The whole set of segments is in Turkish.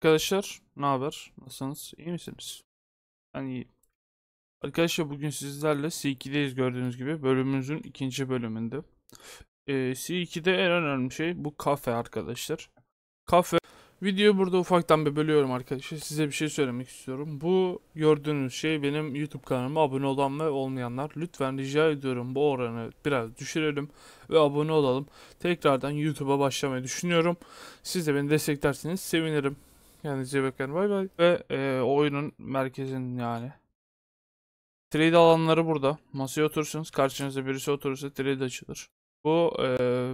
Arkadaşlar ne haber? Nasılsınız? İyi misiniz? Ben iyiyim. Arkadaşlar bugün sizlerle C2'deyiz gördüğünüz gibi bölümümüzün ikinci bölümünde. Ee, C2'de en önemli şey bu kafe arkadaşlar. Kafe. Videoyu burada ufaktan bir bölüyorum arkadaşlar. Size bir şey söylemek istiyorum. Bu gördüğünüz şey benim YouTube kanalıma abone olan ve olmayanlar. Lütfen rica ediyorum bu oranı biraz düşürelim ve abone olalım. Tekrardan YouTube'a başlamayı düşünüyorum. Siz de beni desteklerseniz sevinirim. Kendinize bakın. Bay bay. Ve e, oyunun merkezin yani. Trade alanları burada. Masaya otursunuz, Karşınıza birisi oturursa trade açılır. Bu e,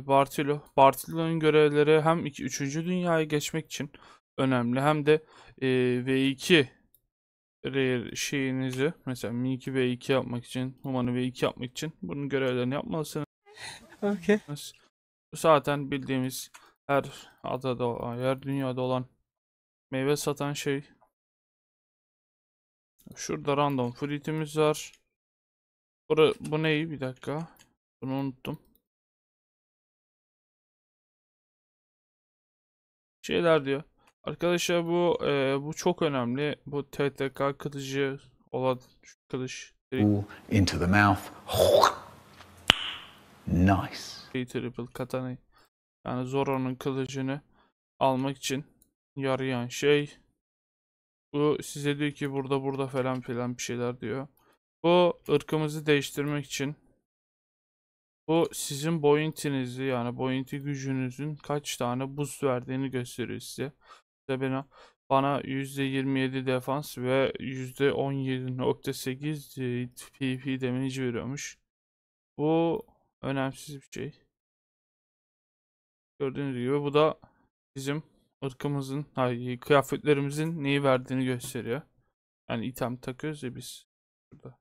Bartilo. Bartilo'nun görevleri hem 3. dünyaya geçmek için önemli hem de e, V2 rare şeyinizi mesela Mi 2 V2 yapmak için, Human'ı V2 yapmak için bunun görevlerini yapmalısınız. Okay. Zaten bildiğimiz her adada, her dünyada olan Meyve satan şey. Şurada random fruit'imiz var. Bura, bu neyi? Bir dakika. Bunu unuttum. Şeyler diyor. Arkadaşlar bu e, bu çok önemli. Bu TTK kılıcı olan şu kılıç. Into the mouth. Nice. Triple katanayı. Yani Zoro'nun kılıcını almak için yarayan şey. Bu size diyor ki burada burada falan filan bir şeyler diyor. Bu ırkımızı değiştirmek için. Bu sizin bounty'nizi yani boyunti gücünüzün kaç tane buz verdiğini gösteriyor size. İşte bana, bana %27 defans ve %17.8 e, PP damage veriyormuş. Bu önemsiz bir şey. Gördüğünüz gibi bu da bizim ırkımızın, hayır, kıyafetlerimizin neyi verdiğini gösteriyor. Yani item takıyoruz ya biz. Burada.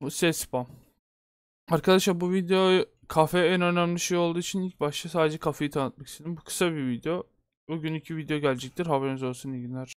Bu ses spam. Arkadaşlar bu video kafe en önemli şey olduğu için ilk başta sadece kafeyi tanıtmak istedim. Bu kısa bir video. Bugün iki video gelecektir. Haberiniz olsun. İyi günler.